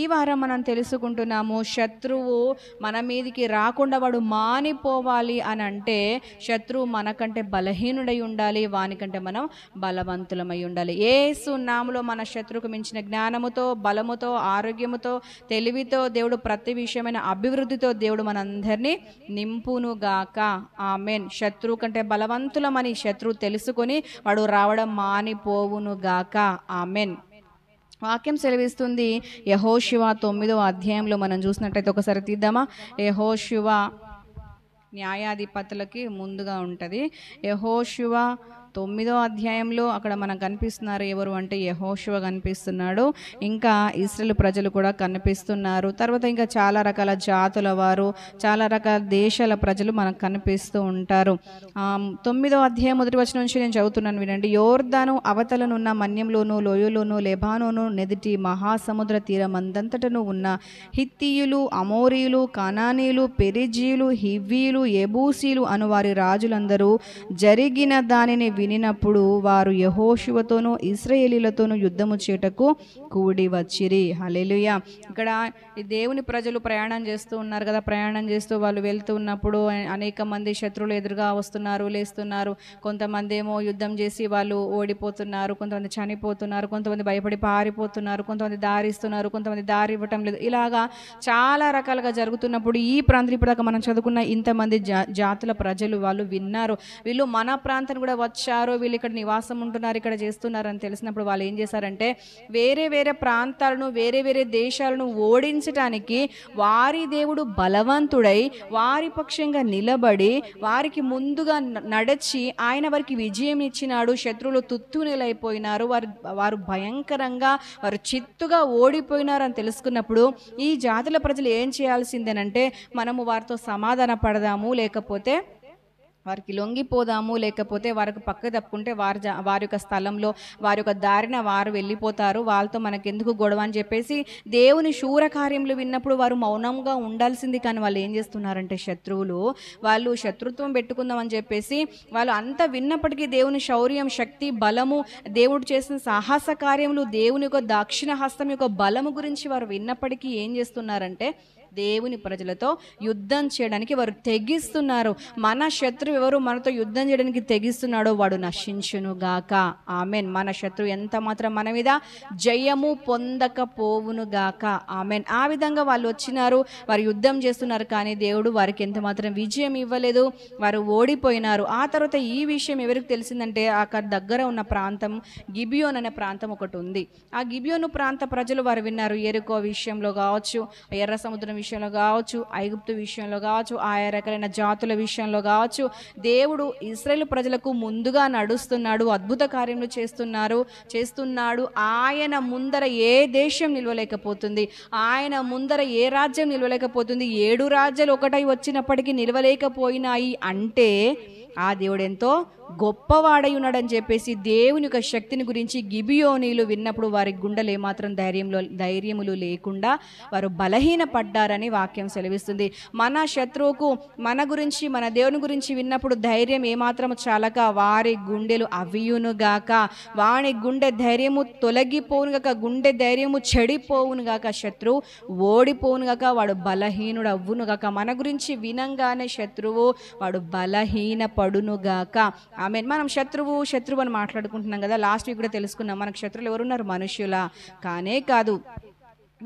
ఈ వారం మనం తెలుసుకుంటున్నాము శత్రువు మన మీదికి రాకుండా వాడు మానిపోవాలి అని అంటే శత్రువు మనకంటే బలహీనుడై ఉండాలి వానికంటే మనం బలవంతులమై ఉండాలి ఏసు నామలో మన శత్రువుకు మించిన జ్ఞానముతో బలముతో ఆరోగ్యముతో తెలివితో దేవుడు ప్రతి విషయమైన అభివృద్ధితో దేవుడు మనందరినీ నింపునుగాక ఆమెన్ శత్రువు కంటే బలవంతులమని శత్రువు తెలుసుకొని వాడు రావడం మానిపోవునుగాక ఆమెన్ వాక్యం సెలవిస్తుంది శివ తొమ్మిదో అధ్యాయంలో మనం చూసినట్టయితే ఒకసారి తీద్దామా యహో శివ న్యాయాధిపతులకి ముందుగా ఉంటుంది యహో శివ తొమ్మిదో అధ్యాయంలో అక్కడ మనకు కనిపిస్తున్నారు ఎవరు అంటే యహోశివ కనిపిస్తున్నాడు ఇంకా ఇస్రాయల్ ప్రజలు కూడా కనిపిస్తున్నారు తర్వాత ఇంకా చాలా రకాల జాతుల వారు చాలా రకాల దేశాల ప్రజలు మనకు కనిపిస్తూ ఉంటారు తొమ్మిదో అధ్యాయం మొదటి వచ్చిన నుంచి నేను చదువుతున్నాను వినండి యోర్దాను అవతలనున్న మన్యంలోను లోయలోను లెబానోను నెదిటి మహాసముద్ర తీరం అందంతటను ఉన్న హిత్తియులు అమోరీయులు కనానీయులు పెరిజీయులు హివ్వీలు ఎబూసీలు అను వారి రాజులందరూ జరిగిన దానిని వినినప్పుడు వారు యహోశివతోనూ ఇస్రయేలీలతోనూ యుద్ధము చేటకు కూడి వచ్చిరి హలేలుయ ఇక్కడ దేవుని ప్రజలు ప్రయాణం చేస్తూ ఉన్నారు కదా ప్రయాణం చేస్తూ వాళ్ళు వెళ్తూ ఉన్నప్పుడు అనేక మంది శత్రువులు ఎదురుగా వస్తున్నారు లేస్తున్నారు కొంతమంది ఏమో యుద్ధం చేసి వాళ్ళు ఓడిపోతున్నారు కొంతమంది చనిపోతున్నారు కొంతమంది భయపడి పారిపోతున్నారు కొంతమంది దారిస్తున్నారు కొంతమంది దారి ఇవ్వటం లేదు ఇలాగా చాలా రకాలుగా జరుగుతున్నప్పుడు ఈ ప్రాంతం ఇప్పుడు మనం చదువుకున్న ఇంతమంది జా జాతుల ప్రజలు వాళ్ళు విన్నారు వీళ్ళు మన ప్రాంతం కూడా వచ్చ వచ్చారో వీళ్ళు ఇక్కడ నివాసం ఉంటున్నారు ఇక్కడ చేస్తున్నారని తెలిసినప్పుడు వాళ్ళు ఏం చేశారంటే వేరే వేరే ప్రాంతాలను వేరే వేరే దేశాలను ఓడించటానికి వారి దేవుడు బలవంతుడై వారి పక్షంగా నిలబడి వారికి ముందుగా నడచి ఆయన వారికి విజయం ఇచ్చినాడు శత్రువులు నిలైపోయినారు వారు వారు భయంకరంగా వారు చిత్తుగా ఓడిపోయినారని తెలుసుకున్నప్పుడు ఈ జాతుల ప్రజలు ఏం చేయాల్సిందేనంటే మనము వారితో సమాధాన పడదాము లేకపోతే వారికి లొంగిపోదాము లేకపోతే వారికి పక్క తప్పుకుంటే వారి వారి యొక్క స్థలంలో వారి యొక్క దారిన వారు వెళ్ళిపోతారు వాళ్ళతో మనకెందుకు గొడవ అని చెప్పేసి దేవుని శూర కార్యములు విన్నప్పుడు వారు మౌనంగా ఉండాల్సింది కానీ వాళ్ళు ఏం చేస్తున్నారంటే శత్రువులు వాళ్ళు శత్రుత్వం పెట్టుకుందాం అని చెప్పేసి వాళ్ళు అంత విన్నప్పటికీ దేవుని శౌర్యం శక్తి బలము దేవుడు చేసిన సాహస కార్యములు దేవుని యొక్క దాక్షిణ హస్తం యొక్క బలము గురించి వారు విన్నప్పటికీ ఏం చేస్తున్నారంటే దేవుని ప్రజలతో యుద్ధం చేయడానికి వారు తెగిస్తున్నారు మన శత్రువు ఎవరు మనతో యుద్ధం చేయడానికి తెగిస్తున్నాడో వాడు నశించును గాక ఆమెన్ మన శత్రువు ఎంత మాత్రం మన మీద జయము పొందకపోవును గాక ఆమెన్ ఆ విధంగా వాళ్ళు వచ్చినారు వారు యుద్ధం చేస్తున్నారు కానీ దేవుడు వారికి ఎంత మాత్రం విజయం ఇవ్వలేదు వారు ఓడిపోయినారు ఆ తర్వాత ఈ విషయం ఎవరికి తెలిసిందంటే అక్కడ దగ్గర ఉన్న ప్రాంతం గిబియోన్ అనే ప్రాంతం ఒకటి ఉంది ఆ గిబియోను ప్రాంత ప్రజలు వారు విన్నారు ఎరుకో విషయంలో కావచ్చు ఎర్ర సముద్రం విషయంలో కావచ్చు ఐగుప్తు విషయంలో కావచ్చు ఆయా రకాలైన జాతుల విషయంలో కావచ్చు దేవుడు ఇస్రాయేల్ ప్రజలకు ముందుగా నడుస్తున్నాడు అద్భుత కార్యములు చేస్తున్నారు చేస్తున్నాడు ఆయన ముందర ఏ దేశం నిలవలేకపోతుంది ఆయన ముందర ఏ రాజ్యం నిలవలేకపోతుంది ఏడు రాజ్యాలు ఒకటై వచ్చినప్పటికీ నిలవలేకపోయినాయి అంటే ఆ దేవుడు ఎంతో గొప్పవాడై ఉన్నాడని చెప్పేసి దేవుని యొక్క శక్తిని గురించి గిబియోనీలు విన్నప్పుడు వారి గుండెలు ఏమాత్రం ధైర్యంలో ధైర్యములు లేకుండా వారు బలహీన పడ్డారని వాక్యం సెలవిస్తుంది మన శత్రువుకు మన గురించి మన దేవుని గురించి విన్నప్పుడు ధైర్యం ఏమాత్రం చాలక వారి గుండెలు గాక వాణి గుండె ధైర్యము తొలగిపోవునుగాక గుండె ధైర్యము చెడిపోవునుగాక శత్రువు ఓడిపోవునుగాక వాడు బలహీనుడు అవ్వునుగాక మన గురించి వినంగానే శత్రువు వాడు బలహీన పడునుగాక ఆమె మనం శత్రువు శత్రువు అని మాట్లాడుకుంటున్నాం కదా లాస్ట్ వీక్ కూడా తెలుసుకున్నాం మనకు శత్రువులు ఎవరున్నారు మనుషుల కానే కాదు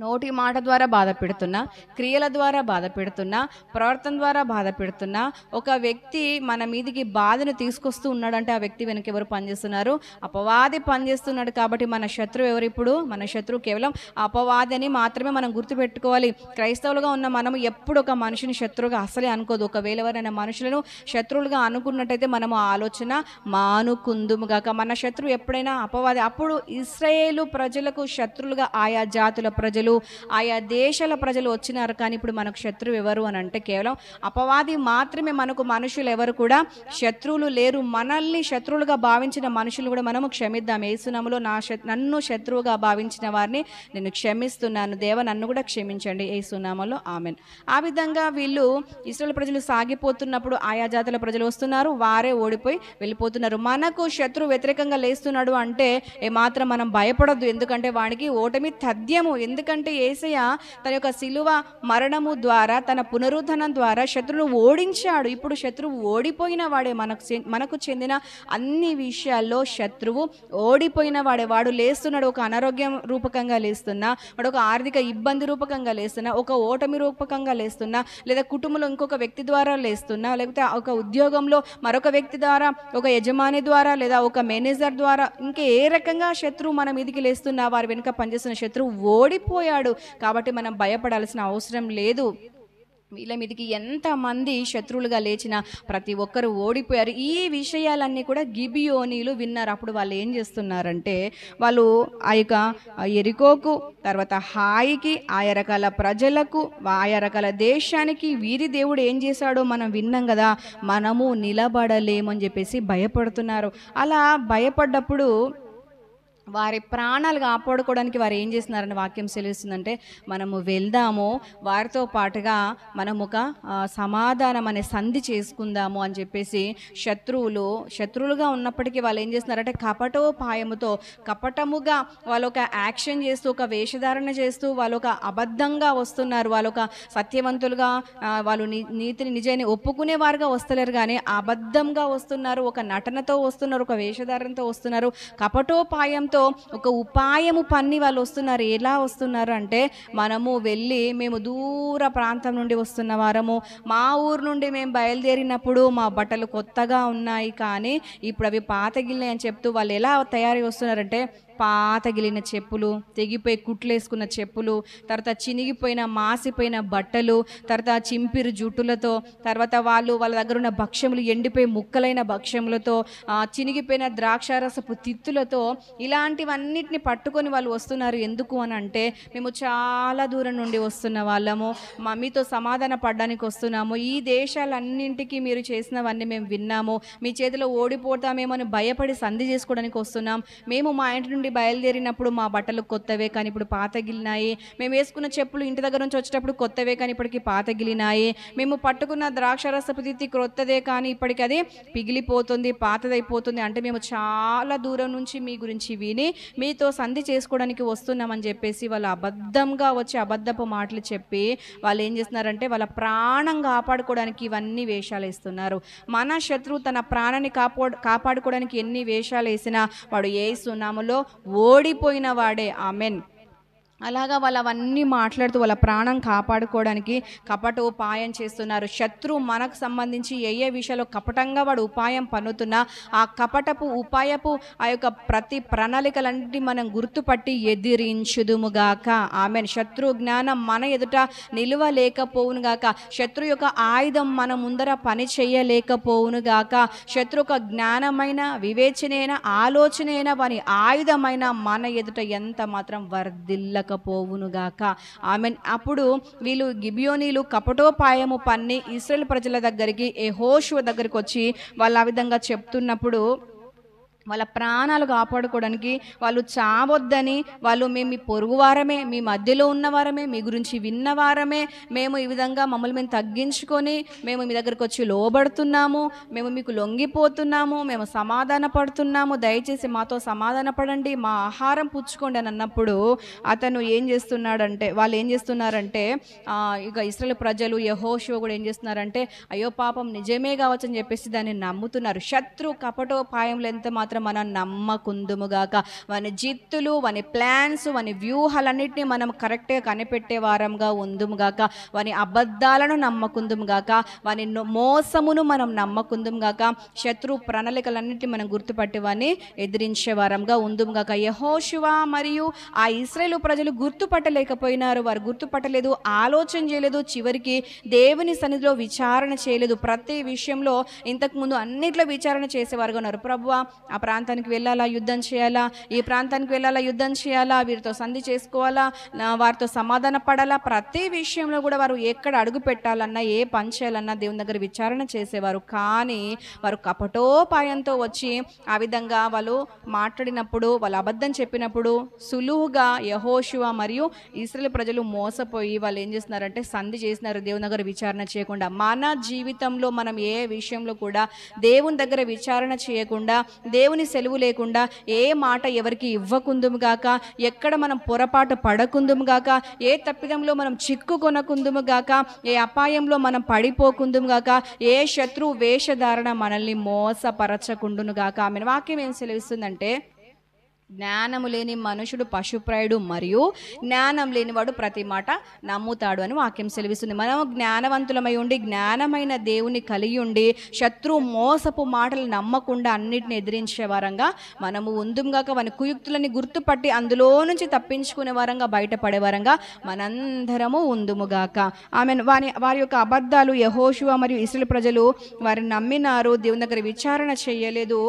నోటి మాట ద్వారా బాధ పెడుతున్నా క్రియల ద్వారా బాధ పెడుతున్నా ప్రవర్తన ద్వారా బాధ పెడుతున్నా ఒక వ్యక్తి మన మీదికి బాధను తీసుకొస్తూ ఉన్నాడంటే ఆ వ్యక్తి వెనక ఎవరు పనిచేస్తున్నారు అపవాది పనిచేస్తున్నాడు కాబట్టి మన శత్రువు ఎవరు ఇప్పుడు మన శత్రువు కేవలం అపవాదని మాత్రమే మనం గుర్తుపెట్టుకోవాలి క్రైస్తవులుగా ఉన్న మనం ఎప్పుడు ఒక మనిషిని శత్రువుగా అసలే అనుకోదు ఒకవేళ ఎవరైనా మనుషులను శత్రువులుగా అనుకున్నట్టయితే మనము ఆలోచన మానుకుందుముగాక మన శత్రువు ఎప్పుడైనా అపవాది అప్పుడు ఇస్రాయేలు ప్రజలకు శత్రులుగా ఆయా జాతుల ప్రజలు ప్రజలు ఆయా దేశాల ప్రజలు వచ్చినారు కానీ ఇప్పుడు మనకు శత్రువు ఎవరు అని అంటే కేవలం అపవాది మాత్రమే మనకు మనుషులు ఎవరు కూడా శత్రువులు లేరు మనల్ని శత్రువులుగా భావించిన మనుషులు కూడా మనము క్షమిద్దాం ఏసునములో నా నన్ను శత్రువుగా భావించిన వారిని నేను క్షమిస్తున్నాను దేవ నన్ను కూడా క్షమించండి ఏసునామలో ఆమెన్ ఆ విధంగా వీళ్ళు ఇస్రాయల్ ప్రజలు సాగిపోతున్నప్పుడు ఆయా జాతుల ప్రజలు వస్తున్నారు వారే ఓడిపోయి వెళ్ళిపోతున్నారు మనకు శత్రు వ్యతిరేకంగా లేస్తున్నాడు అంటే ఏ మాత్రం మనం భయపడద్దు ఎందుకంటే వాడికి ఓటమి తథ్యము ఎందుకంటే ఎందుకంటే ఏసయ్య తన యొక్క శిలువ మరణము ద్వారా తన పునరుద్ధరణం ద్వారా శత్రువును ఓడించాడు ఇప్పుడు శత్రువు ఓడిపోయిన వాడే మనకు మనకు చెందిన అన్ని విషయాల్లో శత్రువు ఓడిపోయిన వాడే వాడు లేస్తున్నాడు ఒక అనారోగ్యం రూపకంగా లేస్తున్నా వాడు ఒక ఆర్థిక ఇబ్బంది రూపకంగా లేస్తున్నా ఒక ఓటమి రూపకంగా లేస్తున్నా లేదా కుటుంబంలో ఇంకొక వ్యక్తి ద్వారా లేస్తున్నా లేకపోతే ఒక ఉద్యోగంలో మరొక వ్యక్తి ద్వారా ఒక యజమాని ద్వారా లేదా ఒక మేనేజర్ ద్వారా ఇంకా ఏ రకంగా శత్రువు మన మీదికి లేస్తున్నా వారి వెనుక పనిచేస్తున్న శత్రువు ఓడిపో చనిపోయాడు కాబట్టి మనం భయపడాల్సిన అవసరం లేదు వీళ్ళ మీదకి ఎంతమంది శత్రువులుగా లేచిన ప్రతి ఒక్కరు ఓడిపోయారు ఈ విషయాలన్నీ కూడా గిబియోనీలు విన్నారు అప్పుడు వాళ్ళు ఏం చేస్తున్నారంటే వాళ్ళు ఆ యొక్క ఎరికోకు తర్వాత హాయికి ఆయా రకాల ప్రజలకు ఆయా రకాల దేశానికి వీరి దేవుడు ఏం చేశాడో మనం విన్నాం కదా మనము నిలబడలేమని చెప్పేసి భయపడుతున్నారు అలా భయపడ్డప్పుడు వారి ప్రాణాలు కాపాడుకోవడానికి వారు ఏం చేస్తున్నారని వాక్యం తెలుస్తుందంటే మనము వెళ్దాము వారితో పాటుగా మనము ఒక సమాధానం అనే సంధి చేసుకుందాము అని చెప్పేసి శత్రువులు శత్రువులుగా ఉన్నప్పటికీ వాళ్ళు ఏం చేస్తున్నారంటే కపటోపాయముతో కపటముగా వాళ్ళు ఒక యాక్షన్ చేస్తూ ఒక వేషధారణ చేస్తూ వాళ్ళు ఒక అబద్ధంగా వస్తున్నారు వాళ్ళు ఒక సత్యవంతులుగా వాళ్ళు నీతిని నిజాన్ని ఒప్పుకునే వారుగా వస్తలేరు కానీ అబద్ధంగా వస్తున్నారు ఒక నటనతో వస్తున్నారు ఒక వేషధారణతో వస్తున్నారు కపటోపాయంతో వాళ్ళతో ఒక ఉపాయము పన్ని వాళ్ళు వస్తున్నారు ఎలా వస్తున్నారు అంటే మనము వెళ్ళి మేము దూర ప్రాంతం నుండి వస్తున్న వారము మా ఊరు నుండి మేము బయలుదేరినప్పుడు మా బట్టలు కొత్తగా ఉన్నాయి కానీ ఇప్పుడు అవి పాతగిల్లాయి అని చెప్తూ వాళ్ళు ఎలా తయారీ వస్తున్నారంటే పాతగిలిన చెప్పులు తెగిపోయి కుట్లేసుకున్న చెప్పులు తర్వాత చినిగిపోయిన మాసిపోయిన బట్టలు తర్వాత చింపిరు జుట్టులతో తర్వాత వాళ్ళు వాళ్ళ దగ్గర ఉన్న భక్ష్యములు ఎండిపోయి ముక్కలైన భక్ష్యములతో చినిగిపోయిన ద్రాక్షారసపు తిత్తులతో ఇలాంటివన్నిటిని పట్టుకొని వాళ్ళు వస్తున్నారు ఎందుకు అని అంటే మేము చాలా దూరం నుండి వస్తున్న వాళ్ళము మమ్మీతో సమాధాన పడడానికి వస్తున్నాము ఈ దేశాలన్నింటికి మీరు చేసినవన్నీ మేము విన్నాము మీ చేతిలో ఓడిపోతామేమో అని భయపడి సంధి చేసుకోవడానికి వస్తున్నాం మేము మా ఇంటి నుండి నుండి బయలుదేరినప్పుడు మా బట్టలు కొత్తవే కానీ ఇప్పుడు పాతగిలినాయి మేము వేసుకున్న చెప్పులు ఇంటి దగ్గర నుంచి వచ్చేటప్పుడు కొత్తవే కానీ ఇప్పటికి పాతగిలినాయి మేము పట్టుకున్న ద్రాక్ష రసపు తిత్తి క్రొత్తదే కానీ ఇప్పటికి అది పిగిలిపోతుంది పాతదైపోతుంది అంటే మేము చాలా దూరం నుంచి మీ గురించి విని మీతో సంధి చేసుకోవడానికి వస్తున్నామని చెప్పేసి వాళ్ళు అబద్ధంగా వచ్చి అబద్ధపు మాటలు చెప్పి వాళ్ళు ఏం చేస్తున్నారంటే వాళ్ళ ప్రాణం కాపాడుకోవడానికి ఇవన్నీ వేషాలు వేస్తున్నారు మన శత్రువు తన ప్రాణాన్ని కాపాడు కాపాడుకోవడానికి ఎన్ని వేషాలు వేసినా వాడు ఏ సునాములో ఓడిపోయినవాడే ఆమెన్ అలాగా వాళ్ళు అవన్నీ మాట్లాడుతూ వాళ్ళ ప్రాణం కాపాడుకోవడానికి కపట ఉపాయం చేస్తున్నారు శత్రు మనకు సంబంధించి ఏ ఏ విషయాల్లో కపటంగా వాడు ఉపాయం పన్నుతున్నా ఆ కపటపు ఉపాయపు ఆ యొక్క ప్రతి ప్రణాళికలన్నింటినీ మనం గుర్తుపట్టి ఎదిరించుదుముగాక ఆమె శత్రు జ్ఞానం మన ఎదుట నిలువ లేకపోవునుగాక శత్రు యొక్క ఆయుధం మన ముందర పని చేయలేకపోవునుగాక శత్రు యొక్క జ్ఞానమైన వివేచనైన ఆలోచనైన వాని ఆయుధమైన మన ఎదుట ఎంత మాత్రం వర్దిల్ల ఉండకపోవునుగాక ఆమె అప్పుడు వీళ్ళు గిబియోనీలు కపటోపాయము పన్ని ఇస్రాయల్ ప్రజల దగ్గరికి ఏ హోషువ దగ్గరికి వచ్చి వాళ్ళు ఆ విధంగా చెప్తున్నప్పుడు వాళ్ళ ప్రాణాలు కాపాడుకోవడానికి వాళ్ళు చావొద్దని వాళ్ళు మేము మీ పొరుగువారమే మీ మధ్యలో ఉన్నవారమే మీ గురించి విన్నవారమే మేము ఈ విధంగా మమ్మల్ని మేము తగ్గించుకొని మేము మీ దగ్గరకు వచ్చి లోబడుతున్నాము మేము మీకు లొంగిపోతున్నాము మేము సమాధాన పడుతున్నాము దయచేసి మాతో సమాధాన పడండి మా ఆహారం పుచ్చుకోండి అని అన్నప్పుడు అతను ఏం చేస్తున్నాడంటే వాళ్ళు ఏం చేస్తున్నారంటే ఇక ఇస్రాయల్ ప్రజలు యహోషో కూడా ఏం చేస్తున్నారంటే అయ్యో పాపం నిజమే కావచ్చు అని చెప్పేసి దాన్ని నమ్ముతున్నారు శత్రు కపటోపాయంలో ఎంత మాత్రం మాత్రం మనం నమ్మకుందుముగాక మన జిత్తులు మన ప్లాన్స్ వాని వ్యూహాలన్నింటినీ మనం కరెక్ట్గా కనిపెట్టే వారంగా ఉందుముగాక వాని అబద్ధాలను నమ్మకుందుముగాక వాని మోసమును మనం నమ్మకుందుముగాక శత్రు ప్రణాళికలన్నింటినీ మనం గుర్తుపట్టి వాని ఎదిరించే వారంగా ఉందుముగాక యహోశివ మరియు ఆ ఇస్రాయలు ప్రజలు గుర్తుపట్టలేకపోయినారు వారు గుర్తుపట్టలేదు ఆలోచన చేయలేదు చివరికి దేవుని సన్నిధిలో విచారణ చేయలేదు ప్రతి విషయంలో ఇంతకుముందు అన్నిట్లో విచారణ చేసేవారుగా ఉన్నారు ప్రభు ఆ ప్రాంతానికి వెళ్ళాలా యుద్ధం చేయాలా ఈ ప్రాంతానికి వెళ్ళాలా యుద్ధం చేయాలా వీరితో సంధి చేసుకోవాలా వారితో సమాధాన పడాలా ప్రతి విషయంలో కూడా వారు ఎక్కడ అడుగు పెట్టాలన్నా ఏ పని చేయాలన్నా దేవుని దగ్గర విచారణ చేసేవారు కానీ వారు కపటోపాయంతో వచ్చి ఆ విధంగా వాళ్ళు మాట్లాడినప్పుడు వాళ్ళు అబద్ధం చెప్పినప్పుడు సులువుగా యహోశివ మరియు ఇస్రాయల్ ప్రజలు మోసపోయి వాళ్ళు ఏం చేస్తున్నారంటే సంధి చేసినారు దేవుని దగ్గర విచారణ చేయకుండా మన జీవితంలో మనం ఏ విషయంలో కూడా దేవుని దగ్గర విచారణ చేయకుండా దేవుని దేవుని సెలవు లేకుండా ఏ మాట ఎవరికి ఇవ్వకుందుముగాక ఎక్కడ మనం పొరపాటు పడకుందుముగాక ఏ తప్పిదంలో మనం చిక్కుకొనకుందుముగాక ఏ అపాయంలో మనం పడిపోకుందుముగాక ఏ శత్రు వేషధారణ మనల్ని మోసపరచకుండునుగాక ఆమె వాక్యం ఏం సెలవిస్తుందంటే జ్ఞానము లేని మనుషుడు పశుప్రాయుడు మరియు జ్ఞానం లేనివాడు ప్రతి మాట నమ్ముతాడు అని వాక్యం సెలవిస్తుంది మనం జ్ఞానవంతులమై ఉండి జ్ఞానమైన దేవుని కలిగి ఉండి శత్రు మోసపు మాటలు నమ్మకుండా అన్నిటిని ఎదిరించే వారంగా మనము ఉందుంగాక మన కుయుక్తులని గుర్తుపట్టి అందులో నుంచి తప్పించుకునే వారంగా బయటపడే వారంగా మనందరము ఉందుముగాక ఆమె వారి వారి యొక్క అబద్ధాలు యహోశివ మరియు ఇసుల ప్రజలు వారిని నమ్మినారు దేవుని దగ్గర విచారణ చేయలేదు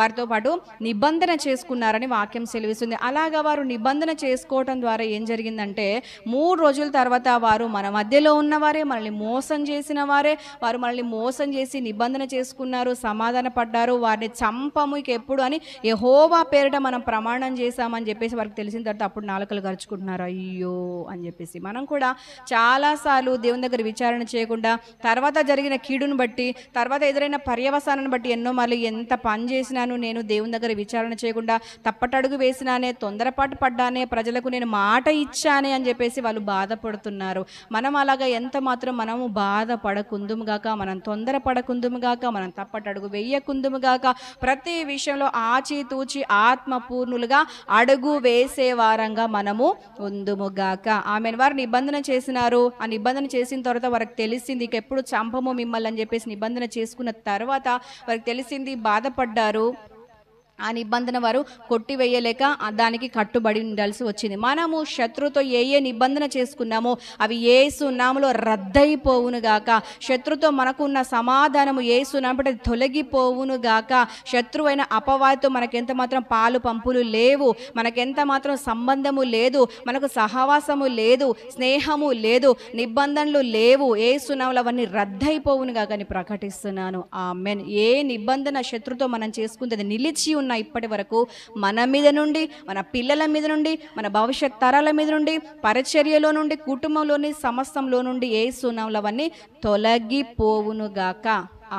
వారితో పాటు నిబంధన చేసుకున్నారని వాక్యం సెలవిస్తుంది అలాగా వారు నిబంధన చేసుకోవటం ద్వారా ఏం జరిగిందంటే మూడు రోజుల తర్వాత వారు మన మధ్యలో ఉన్నవారే మనల్ని మోసం చేసిన వారే వారు మనల్ని మోసం చేసి నిబంధన చేసుకున్నారు సమాధాన పడ్డారు వారిని చంపము ఎప్పుడు అని ఎహోవా పేరిట మనం ప్రమాణం చేశామని చెప్పేసి వారికి తెలిసిన తర్వాత అప్పుడు నాలుకలు గరుచుకుంటున్నారు అయ్యో అని చెప్పేసి మనం కూడా చాలాసార్లు దేవుని దగ్గర విచారణ చేయకుండా తర్వాత జరిగిన కీడును బట్టి తర్వాత ఎదురైన పర్యవసానాన్ని బట్టి ఎన్నో మళ్ళీ ఎంత పని చేసినాను నేను దేవుని దగ్గర విచారణ చేయకుండా తప్ప తప్పటడుగు వేసినానే తొందరపాటు పడ్డానే ప్రజలకు నేను మాట ఇచ్చానే అని చెప్పేసి వాళ్ళు బాధపడుతున్నారు మనం అలాగా ఎంత మాత్రం మనము బాధపడకుందుముగాక మనం తొందరపడకుందుముగాక మనం తప్పటడుగు వేయకుందుముగాక ప్రతి విషయంలో ఆచితూచి ఆత్మపూర్ణులుగా అడుగు వేసే వారంగా మనము ఉందుముగాక ఆమె వారు నిబంధన చేసినారు ఆ నిబంధన చేసిన తర్వాత వారికి తెలిసింది ఇక ఎప్పుడు చంపము మిమ్మల్ని అని చెప్పేసి నిబంధన చేసుకున్న తర్వాత వారికి తెలిసింది బాధపడ్డారు ఆ నిబంధన వారు కొట్టివేయలేక దానికి కట్టుబడి ఉండాల్సి వచ్చింది మనము శత్రుతో ఏ ఏ నిబంధన చేసుకున్నామో అవి ఏ సున్నాములో రద్దయిపోవును గాక శత్రుతో మనకు ఉన్న సమాధానము ఏ సునామట తొలగిపోవును గాక శత్రువైన అపవాదితో మనకెంత మాత్రం పాలు పంపులు లేవు మనకెంత మాత్రం సంబంధము లేదు మనకు సహవాసము లేదు స్నేహము లేదు నిబంధనలు లేవు ఏ సున్నాములు అవన్నీ రద్దయిపోవును గాక అని ప్రకటిస్తున్నాను ఆ మెన్ ఏ నిబంధన శత్రుతో మనం చేసుకుంటే నిలిచి ఉన్న చొప్పున ఇప్పటి వరకు మన మీద నుండి మన పిల్లల మీద నుండి మన భవిష్యత్ తరాల మీద నుండి పరిచర్యలో నుండి కుటుంబంలోని సమస్తంలో నుండి ఏ సునాములవన్నీ అవన్నీ తొలగిపోవునుగాక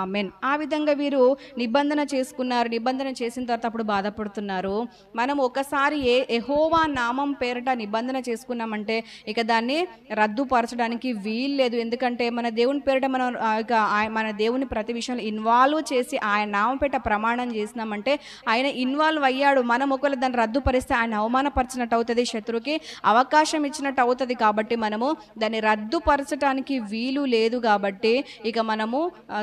ఆమెన్ ఆ విధంగా వీరు నిబంధన చేసుకున్నారు నిబంధన చేసిన తర్వాత అప్పుడు బాధపడుతున్నారు మనం ఒకసారి ఏ ఎహోవా నామం పేరట నిబంధన చేసుకున్నామంటే ఇక దాన్ని రద్దుపరచడానికి వీల్లేదు ఎందుకంటే మన దేవుని పేరిట మనం ఇక మన దేవుని ప్రతి విషయంలో ఇన్వాల్వ్ చేసి ఆయన నామం పేట ప్రమాణం చేసినామంటే ఆయన ఇన్వాల్వ్ అయ్యాడు మనం ఒకవేళ దాన్ని రద్దుపరిస్తే ఆయన అవమానపరిచినట్టు అవుతుంది శత్రువుకి అవకాశం ఇచ్చినట్టు అవుతుంది కాబట్టి మనము దాన్ని రద్దుపరచడానికి వీలు లేదు కాబట్టి ఇక మనము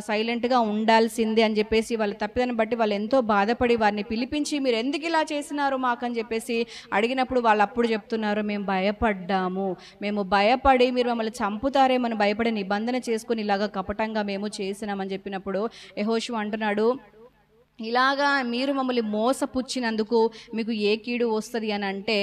సైలెంట్ సైలెంట్గా ఉండాల్సింది అని చెప్పేసి వాళ్ళ తప్పిదాన్ని బట్టి వాళ్ళు ఎంతో బాధపడి వారిని పిలిపించి మీరు ఎందుకు ఇలా చేసినారు మాకని చెప్పేసి అడిగినప్పుడు వాళ్ళు అప్పుడు చెప్తున్నారు మేము భయపడ్డాము మేము భయపడి మీరు మమ్మల్ని చంపుతారేమని భయపడే నిబంధన చేసుకుని ఇలాగ కపటంగా మేము చేసినామని చెప్పినప్పుడు యహోషు అంటున్నాడు ఇలాగా మీరు మమ్మల్ని మోసపుచ్చినందుకు మీకు ఏ కీడు వస్తుంది అని అంటే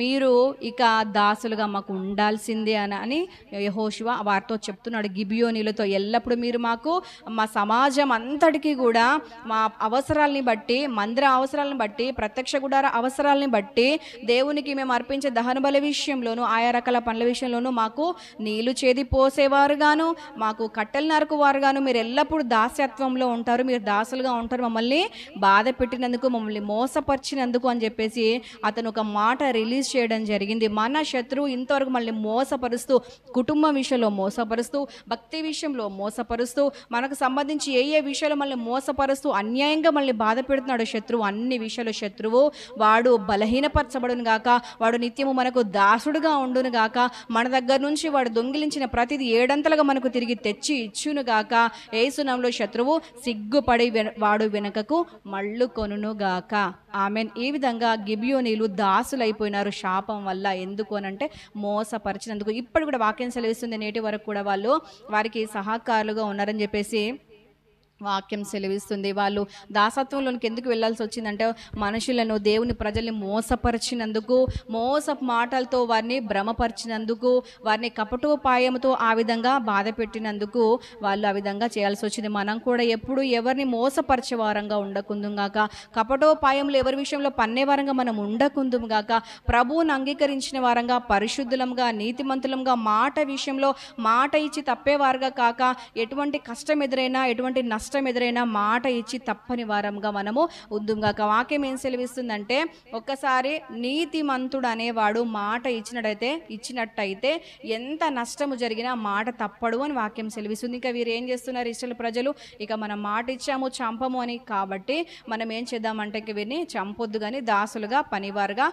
మీరు ఇక దాసులుగా మాకు ఉండాల్సిందే అని అని యహోశివ వారితో చెప్తున్నాడు గిబియోనీలతో ఎల్లప్పుడూ మీరు మాకు మా సమాజం అంతటికీ కూడా మా అవసరాలని బట్టి మందిర అవసరాలను బట్టి ప్రత్యక్ష గుడార అవసరాలని బట్టి దేవునికి మేము అర్పించే దహన బల విషయంలోనూ ఆయా రకాల పనుల విషయంలోనూ మాకు నీళ్లు చేది పోసేవారుగాను మాకు కట్టెలు నరకువారుగాను మీరు ఎల్లప్పుడూ దాస్యత్వంలో ఉంటారు మీరు దాసులుగా ఉంటారు మమ్మల్ని మమ్మల్ని బాధ పెట్టినందుకు మమ్మల్ని మోసపరిచినందుకు అని చెప్పేసి అతను ఒక మాట రిలీజ్ చేయడం జరిగింది మన శత్రువు ఇంతవరకు మళ్ళీ మోసపరుస్తూ కుటుంబం విషయంలో మోసపరుస్తూ భక్తి విషయంలో మోసపరుస్తూ మనకు సంబంధించి ఏ ఏ విషయాలు మళ్ళీ మోసపరుస్తూ అన్యాయంగా మళ్ళీ బాధ పెడుతున్నాడు శత్రువు అన్ని విషయాలు శత్రువు వాడు బలహీనపరచబడును గాక వాడు నిత్యము మనకు దాసుడుగా ఉండును గాక మన దగ్గర నుంచి వాడు దొంగిలించిన ప్రతిది ఏడంతలుగా మనకు తిరిగి తెచ్చి ఇచ్చును గాక ఏసునంలో శత్రువు సిగ్గుపడి వాడు వెనక ప్రవక్తకు మళ్ళు కొనునుగాక ఆమె ఈ విధంగా గిబియోనీలు దాసులైపోయినారు శాపం వల్ల ఎందుకు అని అంటే మోసపరిచినందుకు ఇప్పుడు కూడా వాక్యం సెలవిస్తుంది నేటి వరకు కూడా వాళ్ళు వారికి సహకారులుగా ఉన్నారని చెప్పేసి వాక్యం సెలవిస్తుంది వాళ్ళు దాసత్వంలోనికి ఎందుకు వెళ్ళాల్సి వచ్చిందంటే మనుషులను దేవుని ప్రజల్ని మోసపరిచినందుకు మోస మాటలతో వారిని భ్రమపరిచినందుకు వారిని కపటోపాయంతో ఆ విధంగా బాధ పెట్టినందుకు వాళ్ళు ఆ విధంగా చేయాల్సి వచ్చింది మనం కూడా ఎప్పుడు ఎవరిని మోసపరిచేవారంగా ఉండకుందుగాక కపటోపాయంలో ఎవరి విషయంలో పన్నేవారంగా మనం ఉండకుందుగాక ప్రభువును అంగీకరించిన వారంగా పరిశుద్ధులంగా నీతిమంతులంగా మాట విషయంలో మాట ఇచ్చి తప్పేవారుగా కాక ఎటువంటి కష్టం ఎదురైనా ఎటువంటి నష్టం కష్టం ఎదురైనా మాట ఇచ్చి తప్పని వారంగా మనము ఉద్దుంగాక వాక్యం ఏం సెలవిస్తుందంటే ఒక్కసారి నీతిమంతుడు అనేవాడు మాట ఇచ్చినట్టయితే ఇచ్చినట్టయితే ఎంత నష్టము జరిగినా మాట తప్పడు అని వాక్యం సెలవిస్తుంది ఇంకా వీరు ఏం చేస్తున్నారు ఇష్టల ప్రజలు ఇక మనం మాట ఇచ్చాము చంపము అని కాబట్టి మనం ఏం చేద్దామంటే ఇక వీరిని చంపొద్దు కానీ దాసులుగా పనివారుగా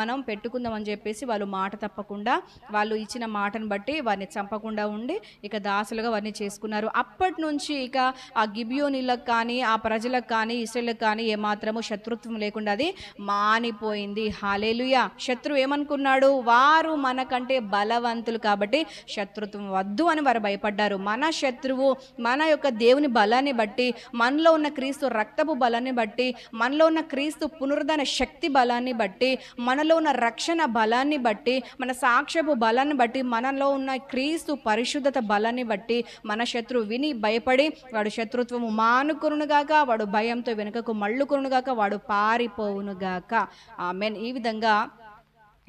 మనం పెట్టుకుందామని చెప్పేసి వాళ్ళు మాట తప్పకుండా వాళ్ళు ఇచ్చిన మాటను బట్టి వారిని చంపకుండా ఉండి ఇక దాసులుగా వారిని చేసుకున్నారు అప్పటి నుంచి ఇక ఆ గిబియోనీలకు కానీ ఆ ప్రజలకు కానీ ఇస్రేళ్లకు కానీ ఏమాత్రము శత్రుత్వం లేకుండా అది మానిపోయింది హాలేలుయా శత్రు ఏమనుకున్నాడు వారు మనకంటే బలవంతులు కాబట్టి శత్రుత్వం వద్దు అని వారు భయపడ్డారు మన శత్రువు మన యొక్క దేవుని బలాన్ని బట్టి మనలో ఉన్న క్రీస్తు రక్తపు బలాన్ని బట్టి మనలో ఉన్న క్రీస్తు పునరుద్ధరణ శక్తి బలాన్ని బట్టి మనలో ఉన్న రక్షణ బలాన్ని బట్టి మన సాక్ష్యపు బలాన్ని బట్టి మనలో ఉన్న క్రీస్తు పరిశుద్ధత బలాన్ని బట్టి మన శత్రువు విని భయపడి వాడు శత్రు శత్రుత్వము మానుకురునుగాక వాడు భయంతో వెనుకకు మళ్ళుకురునుగాక వాడు పారిపోవునుగాక ఆమెన్ ఈ విధంగా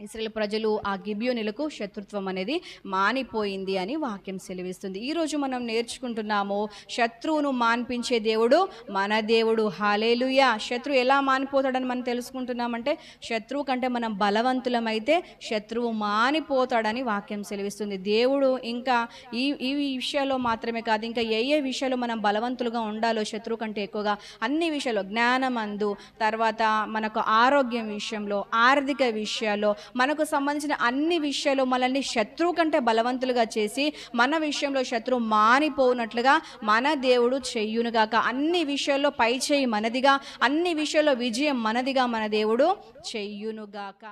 ఇస్రాయల్ ప్రజలు ఆ గిబియోనులకు శత్రుత్వం అనేది మానిపోయింది అని వాక్యం సెలవిస్తుంది ఈరోజు మనం నేర్చుకుంటున్నాము శత్రువును మాన్పించే దేవుడు మన దేవుడు హాలేలుయ శత్రువు ఎలా మానిపోతాడని మనం తెలుసుకుంటున్నామంటే శత్రువు కంటే మనం బలవంతులమైతే శత్రువు మానిపోతాడని వాక్యం సెలవిస్తుంది దేవుడు ఇంకా ఈ ఈ విషయాల్లో మాత్రమే కాదు ఇంకా ఏ ఏ విషయాల్లో మనం బలవంతులుగా ఉండాలో శత్రువు కంటే ఎక్కువగా అన్ని జ్ఞానం జ్ఞానమందు తర్వాత మనకు ఆరోగ్యం విషయంలో ఆర్థిక విషయాల్లో మనకు సంబంధించిన అన్ని విషయాలు మనల్ని శత్రువు కంటే బలవంతులుగా చేసి మన విషయంలో శత్రువు మానిపోనట్లుగా మన దేవుడు చెయ్యునుగాక అన్ని విషయాల్లో పై చేయి మనదిగా అన్ని విషయాల్లో విజయం మనదిగా మన దేవుడు చెయ్యునుగాక